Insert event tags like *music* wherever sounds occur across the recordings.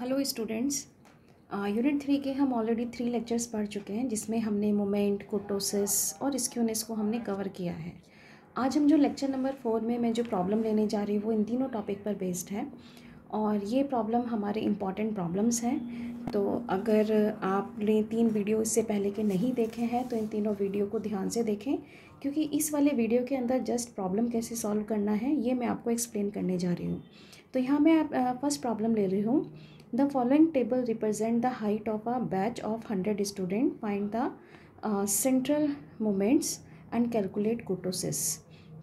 hello students unit three के हम already three lectures पढ़ चुके हैं जिसमें हमने मोमेंट कोटोसिस और स्क्यूनेस को हमने कवर किया है आज हम जो लेक्चर नंबर फोर में मैं जो प्रॉब्लम लेने जा रही हूँ वो इन तीनों टॉपिक पर बेस्ड है और ये प्रॉब्लम हमारे इम्पॉर्टेंट प्रॉब्लम्स हैं तो अगर आपने तीन वीडियो इससे पहले के नहीं देखे हैं तो इन तीनों वीडियो को ध्यान से देखें क्योंकि इस वाले वीडियो के अंदर जस्ट प्रॉब्लम कैसे सॉल्व करना है ये मैं आपको एक्सप्लेन करने जा रही हूँ तो यहाँ मैं फर्स्ट uh, प्रॉब्लम ले रही हूँ the following table represent the height of a batch of hundred student find the central moments and calculate kurtosis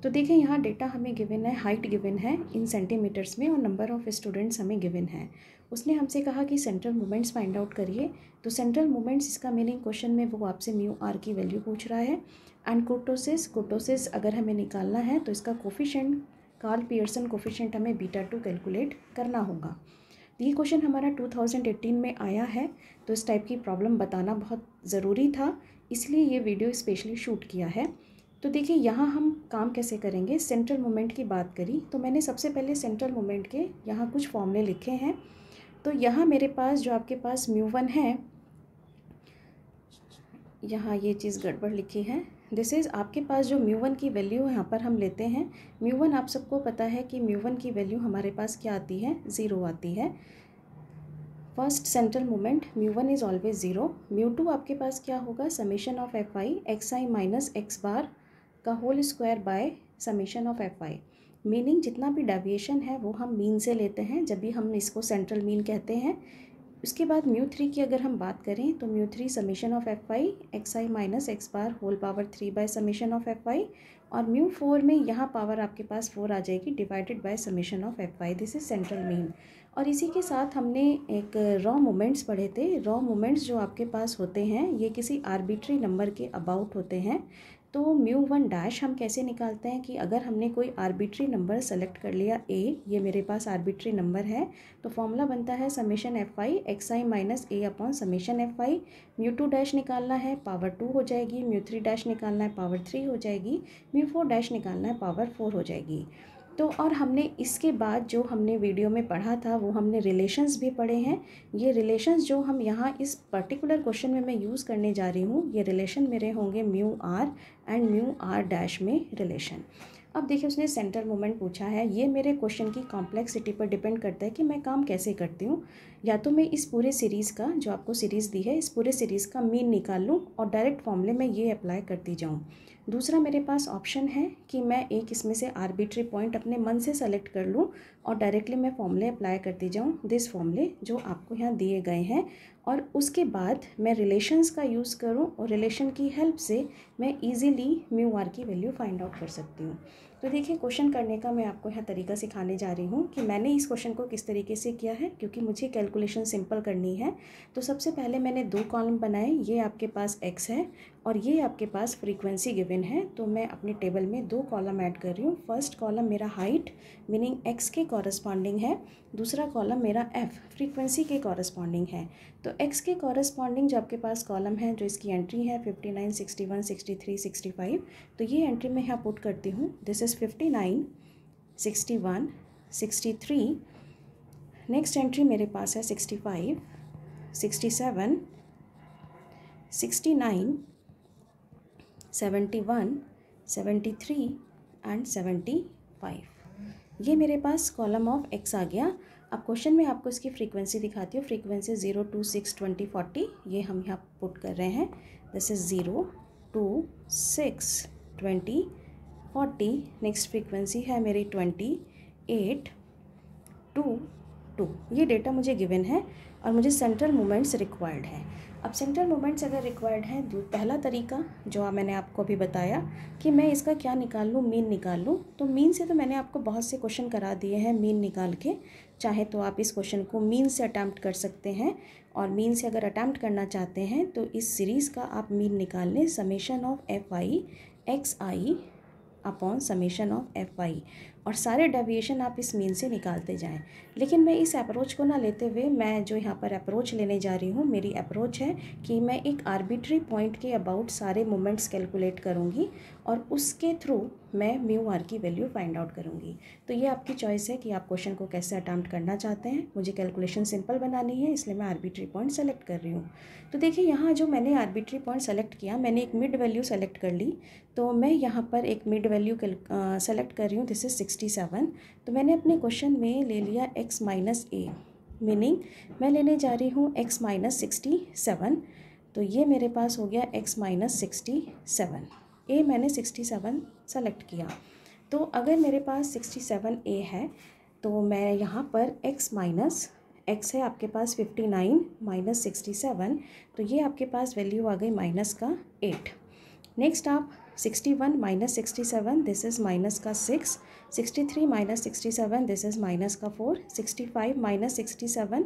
तो देखें यहाँ डेटा हमें गिवन है हाइट गिवन है इन सेंटीमीटर्स में और नंबर ऑफ़ स्टूडेंट्स हमें गिवन है उसने हमसे कहा कि सेंट्रल मूवमेंट्स फाइंड आउट करिए तो सेंट्रल मूवमेंट्स इसका मीनिंग क्वेश्चन में वो आपसे म्यू आर की वैल्यू पूछ रहा है एंड कोटोसिस कोटोसिस अगर हमें निकालना है तो इसका कोफिशेंट कार्ल पियर्सन कोफिशेंट हमें बीटा टू कैलकुलेट करना होगा ये क्वेश्चन हमारा 2018 में आया है तो इस टाइप की प्रॉब्लम बताना बहुत ज़रूरी था इसलिए ये वीडियो स्पेशली शूट किया है तो देखिए यहाँ हम काम कैसे करेंगे सेंट्रल मोमेंट की बात करी तो मैंने सबसे पहले सेंट्रल मोमेंट के यहाँ कुछ फॉर्मले लिखे हैं तो यहाँ मेरे पास जो आपके पास म्यू वन है यहाँ ये चीज़ गड़बड़ लिखी है दिस इज़ आपके पास जो म्यू वन की वैल्यू यहाँ पर हम लेते हैं म्यू वन आप सबको पता है कि म्यू वन की वैल्यू हमारे पास क्या आती है ज़ीरो आती है first central moment mu one is always zero mu two आपके पास क्या होगा summation of F I X I minus X bar का whole square by summation of F I meaning जितना भी डेविएशन है वो हम मीन से लेते हैं जब भी हम इसको सेंट्रल मीन कहते हैं उसके बाद म्यू थ्री की अगर हम बात करें तो mu three summation of F Y X I minus X bar whole power three by summation of F Y और म्यू फोर में यहाँ पावर आपके पास फोर आ जाएगी divided by summation of F Y this is central mean और इसी के साथ हमने एक रॉ मोमेंट्स पढ़े थे रॉ मोमेंट्स जो आपके पास होते हैं ये किसी आर्बिट्री नंबर के अबाउट होते हैं तो म्यू वन डैश हम कैसे निकालते हैं कि अगर हमने कोई आर्बिट्री नंबर सेलेक्ट कर लिया ए ये मेरे पास आर्बिट्री नंबर है तो फॉर्मूला बनता है summation F I X I minus A upon summation F I mu two dash निकालना है पावर टू हो जाएगी म्यू थ्री डैश निकालना है पावर थ्री हो जाएगी म्यू फोर डैश निकालना है पावर फोर हो जाएगी तो और हमने इसके बाद जो हमने वीडियो में पढ़ा था वो हमने रिलेशंस भी पढ़े हैं ये रिलेशंस जो हम यहाँ इस पर्टिकुलर क्वेश्चन में मैं यूज़ करने जा रही हूँ ये रिलेशन मेरे होंगे mu R and mu R dash में रिलेशन अब देखिए उसने सेंट्रल मोमेंट पूछा है ये मेरे क्वेश्चन की कॉम्प्लेक्सिटी पर डिपेंड करता है कि मैं काम कैसे करती हूँ या तो मैं इस पूरे सीरीज़ का जो आपको सीरीज़ दी है इस पूरे सीरीज़ का मीन निकाल लूँ और डायरेक्ट फॉर्मूले में ये अप्लाई करती जाऊँ दूसरा मेरे पास ऑप्शन है कि मैं एक इसमें से आर्बिट्री पॉइंट अपने मन से सेलेक्ट कर लूँ और डायरेक्टली मैं फॉर्मूले अप्लाई करती जाऊँ दिस फॉर्मूले जो आपको यहाँ दिए गए हैं और उसके बाद मैं रिलेशंस का यूज़ करूँ और रिलेशन की हेल्प से मैं ईजिली म्यू आर की वैल्यू फाइंड आउट कर सकती हूँ तो देखिए क्वेश्चन करने का मैं आपको यहाँ तरीका सिखाने जा रही हूँ कि मैंने इस क्वेश्चन को किस तरीके से किया है क्योंकि मुझे कैलकुलेशन सिंपल करनी है तो सबसे पहले मैंने दो कॉलम बनाए ये आपके पास एक्स है और ये आपके पास फ्रीक्वेंसी गिवन है तो मैं अपने टेबल में दो कॉलम ऐड कर रही हूँ फर्स्ट कॉलम मेरा हाइट मीनिंग एक्स के कॉरस्पॉन्डिंग है दूसरा कॉलम मेरा एफ़ फ्रीक्वेंसी के कॉरस्पॉन्डिंग है तो एक्स के कॉरस्पॉन्डिंग जो आपके पास कॉलम है जो इसकी एंट्री है fifty nine sixty one sixty three sixty five तो ये एंट्री मैं यहाँ पुट करती हूँ this is fifty nine sixty one sixty three next entry मेरे पास है sixty five sixty seven sixty nine seventy one seventy three and seventy five ये मेरे पास कॉलम ऑफ एक्स आ गया अब क्वेश्चन में आपको इसकी फ्रीक्वेंसी दिखाती हूँ frequency zero two six twenty forty ये हम यहाँ पुट कर रहे हैं this is zero two six twenty forty next frequency है मेरी ट्वेंटी एट टू टू ये डेटा मुझे गिवन है और मुझे सेंट्रल मूवमेंट्स रिक्वायर्ड है अब सेंट्रल मूवमेंट्स अगर रिक्वायर्ड हैं पहला तरीका जो मैंने आपको अभी बताया कि मैं इसका क्या निकाल लूँ मीन निकाल लूँ तो मीन से तो मैंने आपको बहुत से क्वेश्चन करा दिए हैं मीन निकाल के चाहे तो आप इस क्वेश्चन को मीन से अटैम्प्ट कर सकते हैं और मीन से अगर अटैम्प्ट करना चाहते हैं तो इस सीरीज़ का आप मीन निकाल लें summation of F I X I upon summation of F I और सारे डेविएशन आप इस मीन से निकालते जाएं लेकिन मैं इस अप्रोच को ना लेते हुए मैं जो यहाँ पर अप्रोच लेने जा रही हूँ मेरी अप्रोच है कि मैं एक आर्बिट्री पॉइंट के अबाउट सारे मोमेंट्स कैलकुलेट करूँगी और उसके थ्रू मैं म्यू आर की वैल्यू फाइंड आउट करूँगी तो ये आपकी चॉइस है कि आप क्वेश्चन को कैसे अटैम्प्ट करना चाहते हैं मुझे कैलकुलेशन सिंपल बनानी है इसलिए मैं आर्बिट्री पॉइंट सेलेक्ट कर रही हूँ तो देखिए यहाँ जो मैंने आर्बिट्री पॉइंट सेलेक्ट किया मैंने एक मिड वैल्यू सेलेक्ट कर ली तो मैं यहाँ पर एक मिड वैल्यू सेलेक्ट कर रही हूँ दिस इज सिक्सटी सेवन तो मैंने अपने क्वेश्चन में ले लिया एक्स माइनस ए मीनिंग मैं लेने जा रही हूँ एक्स माइनस सिक्सटी सेवन तो ये मेरे पास हो गया X minus sixty seven A मैंने सिक्सटी सेवन सेलेक्ट किया तो अगर मेरे पास सिक्सटी सेवन ए है तो मैं यहाँ पर एक्स माइनस एक्स है आपके पास fifty nine minus sixty seven तो ये आपके पास वैल्यू आ गई माइनस का एट नेक्स्ट आप sixty one minus sixty seven this is minus का six sixty three minus sixty seven this is minus का four sixty five minus sixty seven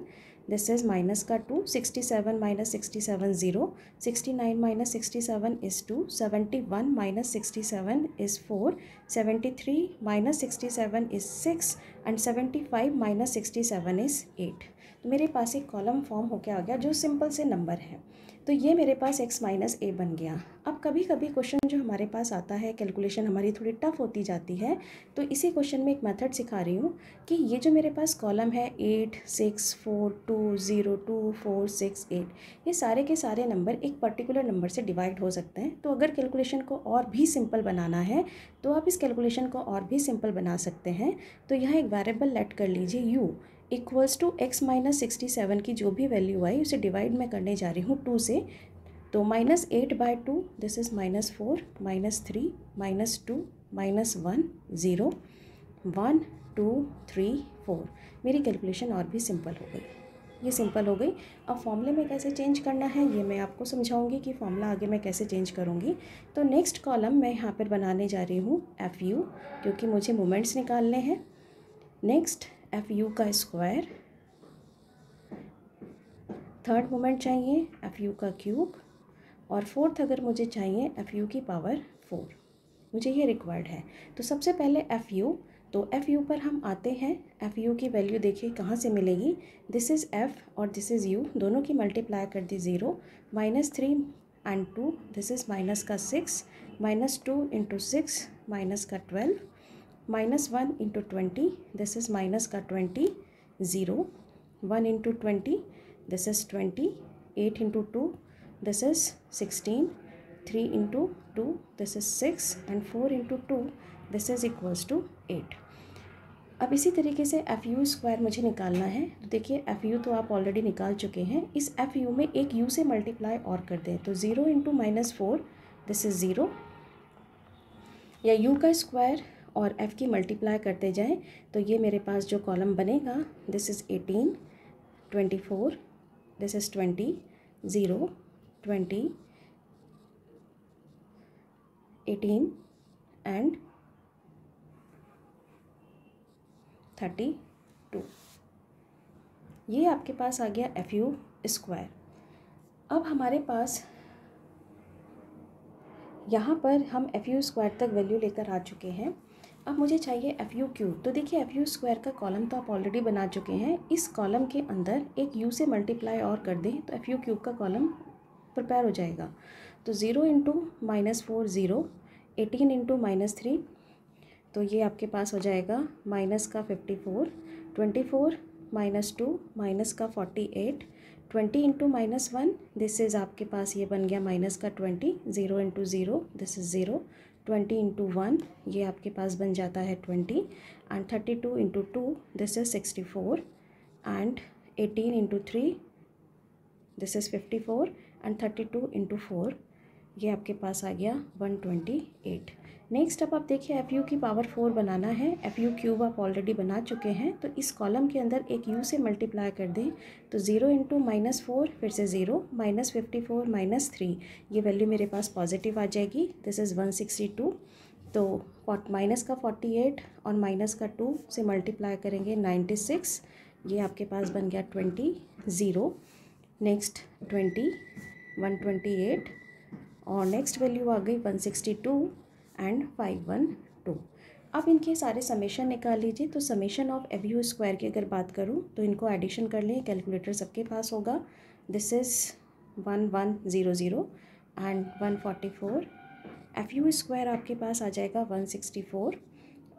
this is minus का two sixty seven minus sixty seven zero sixty nine minus sixty seven is two seventy one minus sixty seven is four seventy three minus sixty seven is six and seventy five minus sixty seven is eight तो मेरे पास एक column form होके आ गया जो simple से number है तो ये मेरे पास x माइनस ए बन गया अब कभी कभी क्वेश्चन जो हमारे पास आता है कैलकुलेशन हमारी थोड़ी टफ होती जाती है तो इसी क्वेश्चन में एक मेथड सिखा रही हूँ कि ये जो मेरे पास कॉलम है eight six four two zero two four six eight ये सारे के सारे नंबर एक पर्टिकुलर नंबर से डिवाइड हो सकते हैं तो अगर कैलकुलेशन को और भी सिंपल बनाना है तो आप इस कैलकुलेशन को और भी सिंपल बना सकते हैं तो यहाँ एक वेरेबल लेट कर लीजिए U equals to X minus sixty seven की जो भी वैल्यू आई उसे डिवाइड मैं करने जा रही हूँ टू से तो minus eight by two this is minus four minus three minus two minus one zero one two three four मेरी कैलकुलेशन और भी सिंपल हो गई ये सिंपल हो गई अब फॉर्मूले में कैसे चेंज करना है ये मैं आपको समझाऊंगी कि फॉर्मूला आगे मैं कैसे चेंज करूंगी तो नेक्स्ट कॉलम मैं यहाँ पर बनाने जा रही हूँ एफ यू क्योंकि मुझे मोमेंट्स निकालने हैं नेक्स्ट एफ यू का स्क्वायर थर्ड मोमेंट चाहिए एफ यू का क्यूब और फोर्थ अगर मुझे चाहिए एफ यू की पावर फोर मुझे ये रिक्वायर्ड है तो सबसे पहले एफ यू तो एफ यू पर हम आते हैं एफ यू की वैल्यू देखिए कहाँ से मिलेगी दिस इज़ एफ़ और दिस इज़ यू दोनों की मल्टीप्लाई कर दी zero minus three and two this is minus का six minus two into six minus का twelve minus one into twenty this is minus का twenty zero one into twenty this is twenty eight into two this is sixteen three into two this is six and four into two this is equals to eight अब इसी तरीके से F U square मुझे निकालना है तो देखिए F U तो आप ऑलरेडी निकाल चुके हैं इस एफ़ यू में एक यू से मल्टीप्लाई और कर दें तो zero into minus four this is zero या यू का स्क्वायर और एफ़ की मल्टीप्लाई करते जाएं तो ये मेरे पास जो कॉलम बनेगा this is eighteen twenty four this is twenty zero twenty eighteen and thirty two ये आपके पास आ गया एफ यू स्क्वायर अब हमारे पास यहाँ पर हम एफ यू स्क्वायर तक वैल्यू लेकर आ चुके हैं अब मुझे चाहिए एफ यू क्यूब तो देखिए एफ यू स्क्वायर का कॉलम तो आप ऑलरेडी बना चुके हैं इस कॉलम के अंदर एक यू से मल्टीप्लाई और कर दें तो एफ यू क्यूब का कॉलम प्रिपेयर हो जाएगा तो zero into minus four zero eighteen into minus three तो ये आपके पास हो जाएगा माइनस का fifty four twenty four minus two minus का forty eight twenty into minus one this is आपके पास ये बन गया माइनस का twenty zero into zero this is zero twenty into one ये आपके पास बन जाता है twenty and thirty two into two this is sixty four and eighteen into three this is fifty four and thirty two into four ये आपके पास आ गया वन ट्वेंटी एट नेक्स्ट अब आप देखिए एफ यू की पावर फोर बनाना है एफ यू क्यूब आप ऑलरेडी बना चुके हैं तो इस कॉलम के अंदर एक यू से मल्टीप्लाई कर दें तो ज़ीरो इंटू माइनस फोर फिर से zero minus fifty four minus three ये वैल्यू मेरे पास पॉजिटिव आ जाएगी this is one sixty two तो माइनस का फोर्टी एट और माइनस का टू से मल्टीप्लाई करेंगे नाइन्टी सिक्स ये आपके पास बन गया twenty zero next twenty one twenty eight और नेक्स्ट वैल्यू आ गई one sixty two and five one two अब इनके सारे समेशन निकाल लीजिए तो summation of F U square की अगर बात करूँ तो इनको एडिशन कर लें कैलकुलेटर सबके पास होगा this is one one zero zero and one forty four F U square आपके पास आ जाएगा वन सिक्सटी फोर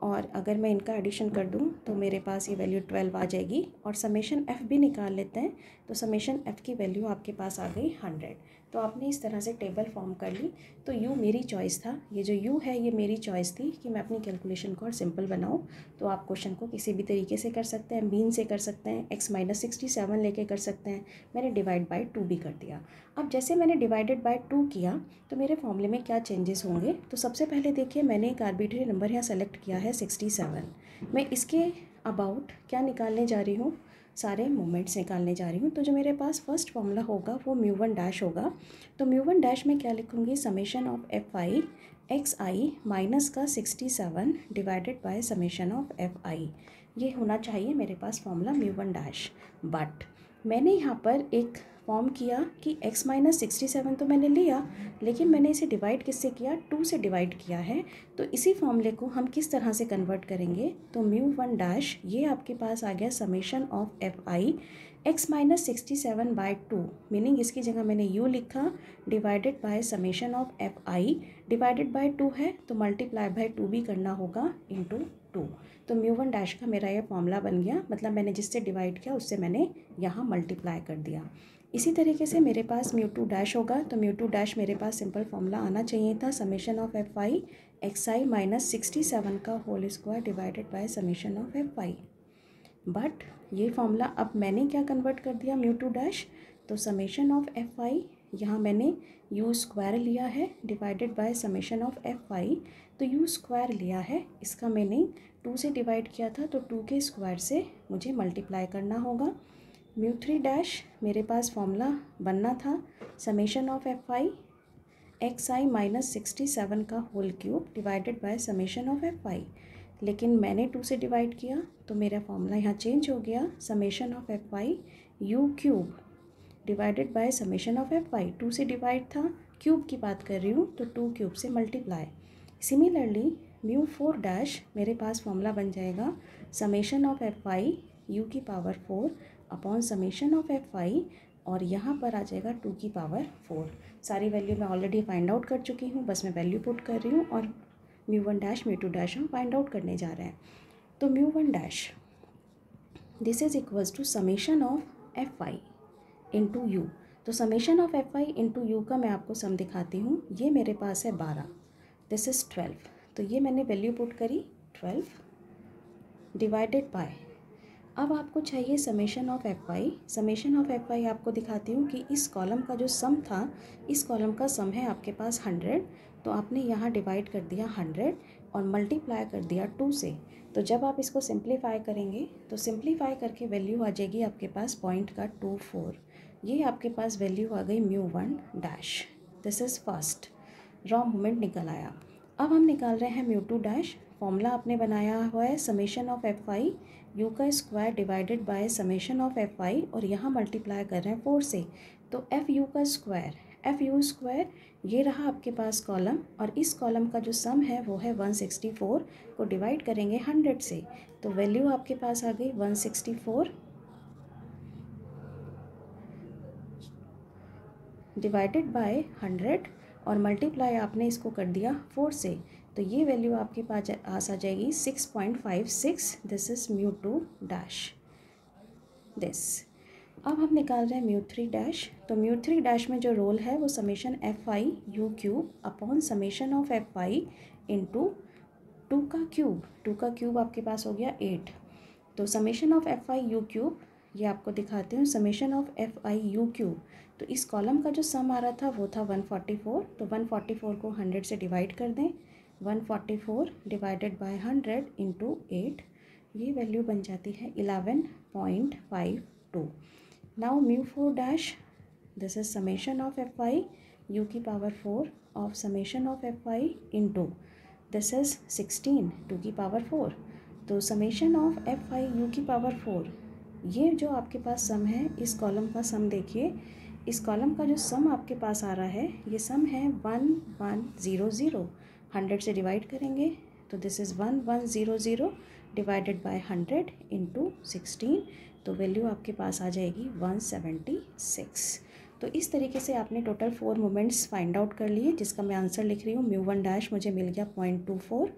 और अगर मैं इनका एडिशन कर दूँ तो मेरे पास ये वैल्यू ट्वेल्व आ जाएगी और समेशन एफ़ भी निकाल लेते हैं तो समेशन एफ़ की वैल्यू आपके पास आ गई हंड्रेड तो आपने इस तरह से टेबल फॉर्म कर ली तो यू मेरी चॉइस था ये जो यू है ये मेरी चॉइस थी कि मैं अपनी कैलकुलेशन को और सिंपल बनाऊँ तो आप क्वेश्चन को किसी भी तरीके से कर सकते हैं बीन से कर सकते हैं एक्स माइनस सिक्सटी सेवन लेके कर सकते हैं मैंने डिवाइड बाई टू भी कर दिया अब जैसे मैंने डिवाइडेड बाई टू किया तो मेरे फॉर्मूले में क्या चेंजेस होंगे तो सबसे पहले देखिए मैंने एक आर्बिट्री नंबर यहाँ सेलेक्ट किया है सिक्सटी सेवन मैं इसके अबाउट क्या निकालने जा रही हूँ सारे मोमेंट्स निकालने जा रही हूँ तो जो मेरे पास फर्स्ट फॉर्मूला होगा वो म्यू वन डैश होगा तो म्यू वन डैश में क्या लिखूँगी summation of F I X I minus का sixty seven divided by summation of F I ये होना चाहिए मेरे पास formula mu one dash but मैंने यहाँ पर एक फॉर्म किया कि x माइनस सिक्सटी सेवन तो मैंने लिया लेकिन मैंने इसे डिवाइड किससे किया टू से डिवाइड किया है तो इसी फॉर्मूले को हम किस तरह से कन्वर्ट करेंगे तो म्यू वन डैश ये आपके पास आ गया summation of F I X minus sixty seven by two meaning इसकी जगह मैंने यू लिखा divided by summation of F I divided by two है तो मल्टीप्लाई बाय टू भी करना होगा इंटू टू तो म्यू वन डैश का मेरा यह फॉर्मूला बन गया मतलब मैंने जिससे डिवाइड किया उससे मैंने यहाँ मल्टीप्लाई कर दिया इसी तरीके से मेरे पास म्यू टू डैश होगा तो म्यू टू डैश मेरे पास सिंपल फॉर्मूला आना चाहिए था summation of F I X I minus sixty seven का whole square divided by summation of F I but ये फॉर्मूला अब मैंने क्या कन्वर्ट कर दिया म्यू टू डैश तो समेशन ऑफ एफ आई यहाँ मैंने यू स्क्वायर लिया है divided by summation of F I तो यू स्क्वायर लिया है इसका मैंने टू से डिवाइड किया था तो टू के स्क्वायर से मुझे मल्टीप्लाई करना होगा म्यू थ्री डैश मेरे पास फॉर्मूला बनना था summation of F I X I minus sixty seven का whole cube divided by summation of F I लेकिन मैंने टू से डिवाइड किया तो मेरा फॉर्मूला यहाँ चेंज हो गया summation of F I U cube divided by summation of F I two से डिवाइड था क्यूब की बात कर रही हूँ तो टू क्यूब से multiply similarly mu four dash मेरे पास फॉर्मूला बन जाएगा summation of F I U की power four upon summation of F I और यहाँ पर आ जाएगा टू की पावर फोर सारी वैल्यू मैं ऑलरेडी फाइंड आउट कर चुकी हूँ बस मैं वैल्यू पुट कर रही हूँ और mu one dash mu two dash हम फाइंड आउट करने जा रहे हैं तो mu one dash this is equals to summation of F I into U तो summation of F I into U का मैं आपको सम दिखाती हूँ ये मेरे पास है बारह दिस इज़ ट्वेल्व तो ये मैंने वैल्यू पुट करी ट्वेल्व डिवाइडेड बाई अब आपको चाहिए summation of F Y summation of F Y आपको दिखाती हूँ कि इस कॉलम का जो सम था इस कॉलम का सम है आपके पास हंड्रेड तो आपने यहाँ डिवाइड कर दिया हंड्रेड और मल्टीप्लाई कर दिया टू से तो जब आप इसको सिंप्लीफाई करेंगे तो सिंप्लीफाई करके वैल्यू आ जाएगी आपके पास पॉइंट का टू फोर ये आपके पास वैल्यू आ गई mu one dash this is first raw moment निकल आया अब हम निकाल रहे हैं म्यूटू डैश फॉर्मूला आपने बनाया हुआ है summation of F I U का square divided by summation of F I और यहाँ मल्टीप्लाई कर रहे हैं फोर से तो एफ़ यू का स्क्वायर एफ़ यू स्क्वायर ये रहा आपके पास कॉलम और इस कॉलम का जो सम है वो है वन सिक्सटी फोर को डिवाइड करेंगे हंड्रेड से तो वैल्यू आपके पास आ गई one sixty four divided by hundred और मल्टीप्लाई आपने इसको कर दिया फोर से तो ये वैल्यू आपके पास आस आ जाएगी six point five six this is mu two dash this अब हम निकाल रहे हैं म्यू थ्री डैश तो म्यू थ्री डैश में जो रोल है वो summation F I U cube upon summation of F I into two का क्यूब टू का क्यूब आपके पास हो गया एट तो summation of F I U cube ये आपको दिखाती हूँ summation of F I U Q तो इस कॉलम का जो सम आ रहा था वो था वन फोर्टी फोर तो वन फोर्टी फोर को हंड्रेड से डिवाइड कर दें one forty four divided by hundred into eight ये वैल्यू बन जाती है eleven point five two now mu four dash this is summation of F I U की power four of summation of F I into this is sixteen two की power four तो summation of F I U की power four ये जो आपके पास सम है इस column का सम देखिए इस कॉलम का जो सम आपके पास आ रहा है ये सम है one one zero zero hundred से डिवाइड करेंगे तो this is one one zero zero divided by hundred into sixteen तो वैल्यू आपके पास आ जाएगी वन सेवेंटी सिक्स तो इस तरीके से आपने total four moments find out कर लिए जिसका मैं आंसर लिख रही हूँ म्यू वन डैश मुझे मिल गया point two four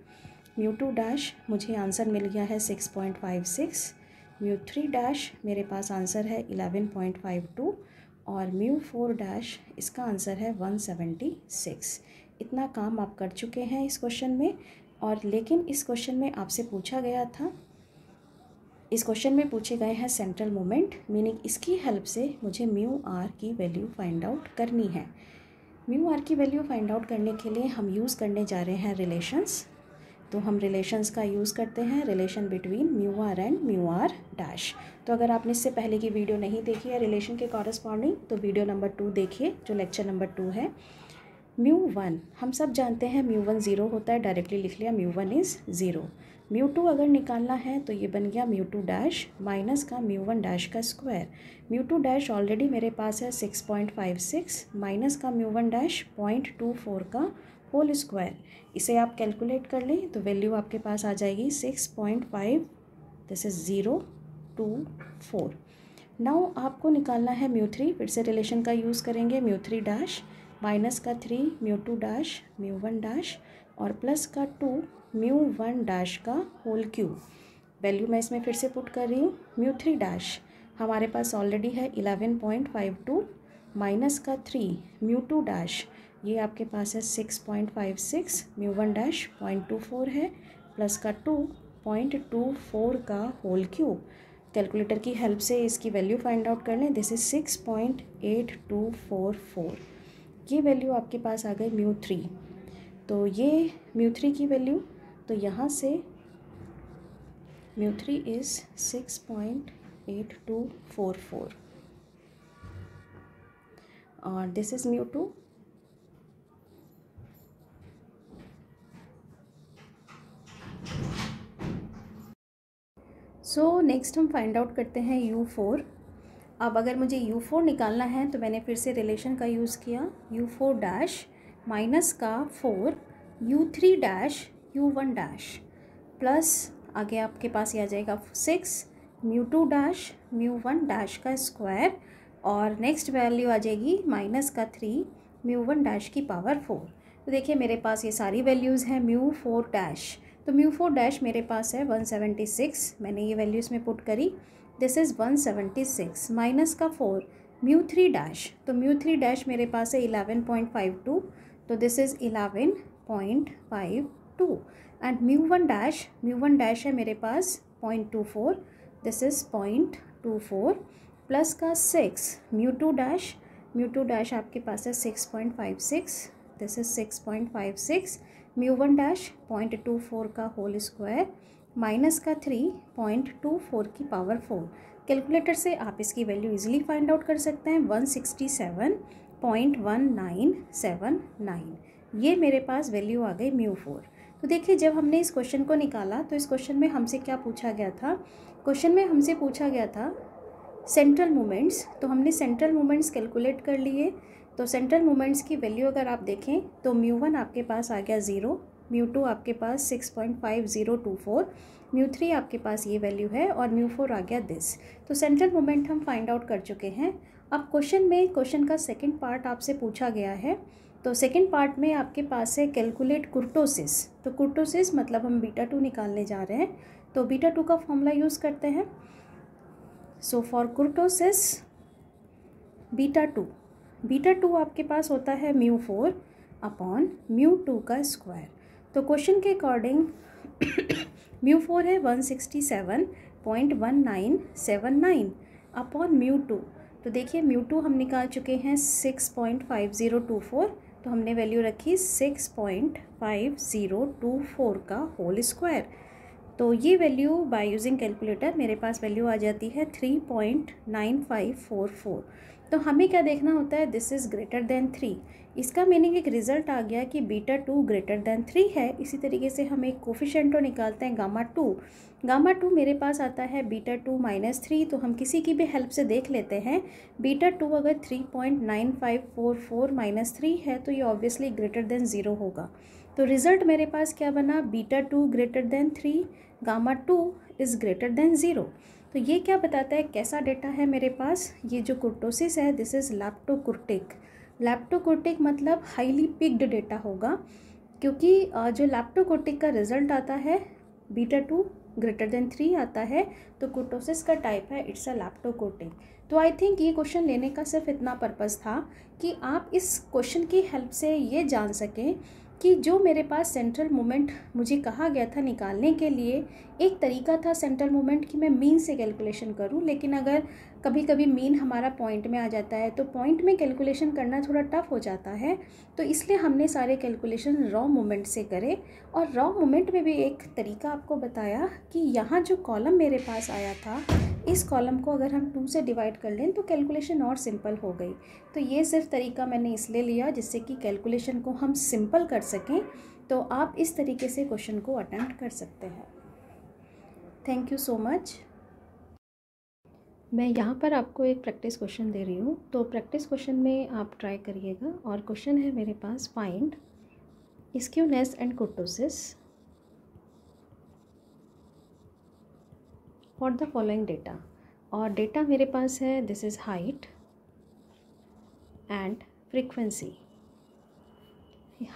mu two dash मुझे आंसर मिल गया है six point five six mu three dash मेरे पास आंसर है इलेवन पॉइंट फाइव टू और म्यू फोर डैश इसका आंसर है वन सेवेंटी सिक्स इतना काम आप कर चुके हैं इस क्वेश्चन में और लेकिन इस क्वेश्चन में आपसे पूछा गया था इस क्वेश्चन में पूछे गए हैं सेंट्रल मोमेंट मीनिंग इसकी हेल्प से मुझे म्यू आर की वैल्यू फाइंड आउट करनी है म्यू आर की वैल्यू फाइंड आउट करने के लिए हम यूज़ करने जा रहे हैं रिलेशंस तो हम रिलेशंस का यूज़ करते हैं relation between mu R and mu R dash तो अगर आपने इससे पहले की वीडियो नहीं देखी है रिलेशन के कॉरस्पॉन्डिंग तो वीडियो नंबर टू देखिए जो लेक्चर नंबर टू है म्यू वन हम सब जानते हैं म्यू वन ज़ीरो होता है डायरेक्टली लिख लिया mu one is zero mu two अगर निकालना है तो ये बन गया म्यू टू डैश माइनस का म्यू वन डैश का square mu two dash already मेरे पास है six point five six minus का mu one dash point two four का होल स्क्वायर इसे आप कैलकुलेट कर लें तो वैल्यू आपके पास आ जाएगी six point five this is zero two four now आपको निकालना है म्यू थ्री फिर से रिलेशन का यूज़ करेंगे म्यू थ्री डैश माइनस का three mu two dash mu one dash और प्लस का टू म्यू वन डैश का होल क्यूब वैल्यू मैं इसमें फिर से पुट कर रही हूँ म्यू थ्री डैश हमारे पास ऑलरेडी है eleven point five two minus का थ्री म्यू टू डैश ये आपके पास है six point five six mu one dash point two four है प्लस का टू पॉइंट टू फोर का होल क्यूब कैलकुलेटर की हेल्प से इसकी वैल्यू फाइंड आउट कर लें this is six point eight two four four ये वैल्यू आपके पास आ गई म्यू थ्री तो ये म्यू थ्री की वैल्यू तो यहाँ से mu three is six point eight two four four और this is mu two so next हम फाइंड आउट करते हैं यू फोर अब अगर मुझे यू फोर निकालना है तो मैंने फिर से रिलेशन का यूज़ किया यू फोर डैश माइनस का four U three dash U one dash plus आगे आपके पास ये आ जाएगा six mu two dash mu one dash का स्क्वायर और नेक्स्ट वैल्यू आ जाएगी माइनस का थ्री म्यू वन डैश की पावर फोर तो देखिए मेरे पास ये सारी वैल्यूज़ हैं म्यू फोर डैश तो म्यू फोर डैश मेरे पास है वन सेवेंटी सिक्स मैंने ये वैल्यू इसमें पुट करी this is one seventy six minus का फोर म्यू थ्री डैश तो म्यू थ्री डैश मेरे पास है इलेवन पॉइंट फाइव टू तो this is eleven point five two and mu one dash mu one dash है मेरे पास point two four this is point two four plus का six mu two dash mu two dash आपके पास है six point five six this is six point five six mu one dash point two four का whole square minus का three point two four की power four calculator से आप इसकी value easily find out कर सकते हैं one sixty seven point one nine seven nine ये मेरे पास वैल्यू आ गई म्यू फोर तो देखिए जब हमने इस क्वेश्चन को निकाला तो इस क्वेश्चन में हमसे क्या पूछा गया था क्वेश्चन में हमसे पूछा गया था सेंट्रल मूवमेंट्स तो हमने सेंट्रल मोमेंट्स कैलकुलेट कर लिए तो सेंट्रल मोमेंट्स की वैल्यू अगर आप देखें तो म्यू वन आपके पास आ गया ज़ीरो म्यू टू आपके पास six point five zero two four mu three आपके पास ये वैल्यू है और म्यू फोर आ गया दिस तो सेंट्रल मोमेंट हम फाइंड आउट कर चुके हैं अब क्वेश्चन में क्वेश्चन का सेकेंड पार्ट आपसे पूछा गया है तो सेकेंड पार्ट में आपके पास है कैलकुलेट कुर्टोसिस तो कुर्टोसिस मतलब हम बीटा टू निकालने जा रहे हैं तो बीटा टू का फॉर्मूला यूज़ करते हैं so for kurtosis beta two beta two आपके पास होता है mu four upon mu two का स्क्वायर तो क्वेश्चन के अकॉर्डिंग *coughs* म्यू फोर है one sixty seven point one nine seven nine upon mu two तो देखिए म्यू टू हम निकाल चुके हैं six point five zero two four तो हमने वैल्यू रखी six point five zero two four का होल स्क्वायर तो ये वैल्यू बाय यूजिंग कैलकुलेटर मेरे पास वैल्यू आ जाती है three point nine five four four तो हमें क्या देखना होता है this is greater than three इसका मीनिंग एक रिज़ल्ट आ गया कि beta two greater than three है इसी तरीके से हम एक कोफिशेंटो निकालते हैं गामा टू गामा टू मेरे पास आता है बीटा टू माइनस थ्री तो हम किसी की भी हेल्प से देख लेते हैं बीटा टू अगर three point nine five four four minus three है तो ये ऑब्वियसली ग्रेटर देन ज़ीरो होगा तो रिज़ल्ट मेरे पास क्या बना beta two greater than three gamma two is greater than zero तो ये क्या बताता है कैसा डेटा है मेरे पास ये जो कुर्टोसिस है दिस इज़ लैप्टोकुर्टिक लैप्टोकुर्टिक मतलब हाईली पिक्ड डेटा होगा क्योंकि जो लैप्टोकुर्टिक का रिजल्ट आता है beta two greater than three आता है तो कुर्टोसिस का टाइप है इट्स अ लैप्टोकुर्टिक तो आई थिंक ये क्वेश्चन लेने का सिर्फ इतना पर्पज़ था कि आप इस क्वेश्चन की हेल्प से ये जान सकें कि जो मेरे पास सेंट्रल मोमेंट मुझे कहा गया था निकालने के लिए एक तरीका था सेंट्रल मोमेंट कि मैं मीन से कैलकुलेशन करूं लेकिन अगर कभी कभी मीन हमारा पॉइंट में आ जाता है तो पॉइंट में कैलकुलेशन करना थोड़ा टफ हो जाता है तो इसलिए हमने सारे कैलकुलेशन रॉ मोमेंट से करे और रॉ मोमेंट में भी एक तरीका आपको बताया कि यहाँ जो कॉलम मेरे पास आया था इस कॉलम को अगर हम टू से डिवाइड कर लें तो कैलकुलेशन और सिंपल हो गई तो ये सिर्फ तरीका मैंने इसलिए लिया जिससे कि कैलकुलेशन को हम सिंपल कर सकें तो आप इस तरीके से क्वेश्चन को अटैम्प्ट कर सकते हैं थैंक यू सो मच मैं यहाँ पर आपको एक प्रैक्टिस क्वेश्चन दे रही हूँ तो प्रैक्टिस क्वेश्चन में आप ट्राई करिएगा और क्वेश्चन है मेरे पास find skewness and kurtosis for the following data और डेटा मेरे पास है this is height and frequency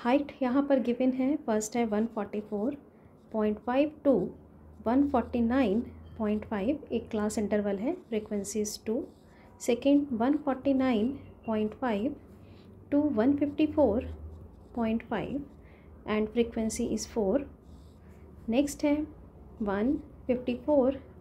height यहाँ पर गिवन है फर्स्ट है one forty four point five to one forty nine point five एक क्लास इंटरवल है frequency is two second one forty nine point five to one fifty four point five and frequency is four next है one fifty four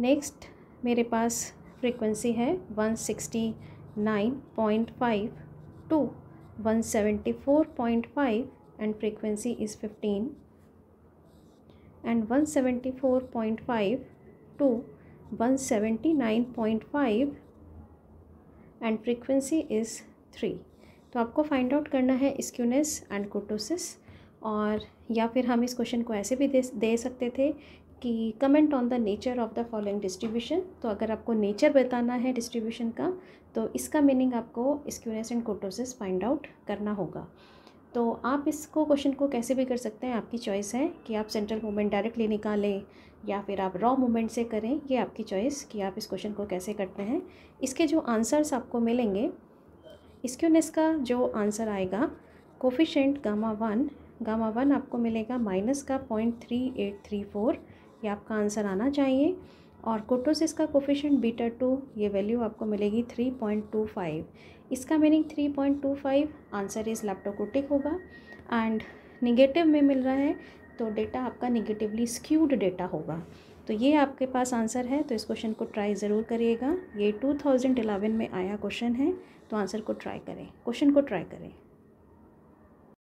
next मेरे पास frequency है one sixty nine point five to one seventy four point five and frequency is fifteen and one seventy four point five to one seventy nine point five and frequency is three तो आपको find out करना है skewness and kurtosis और या फिर हम इस question को ऐसे भी दे दे सकते थे कि comment on the nature of the following distribution तो अगर आपको नेचर बताना है डिस्ट्रीब्यूशन का तो इसका मीनिंग आपको skewness and kurtosis find out करना होगा तो आप इसको क्वेश्चन को कैसे भी कर सकते हैं आपकी चॉइस है कि आप सेंट्रल मूवमेंट डायरेक्टली निकालें या फिर आप रॉ मूवमेंट से करें ये आपकी चॉइस कि आप इस क्वेश्चन को कैसे करते हैं इसके जो आंसर्स आपको मिलेंगे स्क्यूनेस का जो आंसर आएगा coefficient gamma one gamma one आपको मिलेगा माइनस का point three eight three four ये आपका आंसर आना चाहिए और कोटोसिस का कोफिशेंट बीटा टू ये वैल्यू आपको मिलेगी थ्री पॉइंट टू फाइव इसका meaning three point two five answer is leptokurtic होगा एंड निगेटिव में मिल रहा है तो डेटा आपका निगेटिवली स्क्यूड डेटा होगा तो ये आपके पास आंसर है तो इस क्वेश्चन को ट्राई ज़रूर करिएगा ये टू में आया क्वेश्चन है तो आंसर को ट्राई करें क्वेश्चन को ट्राई करें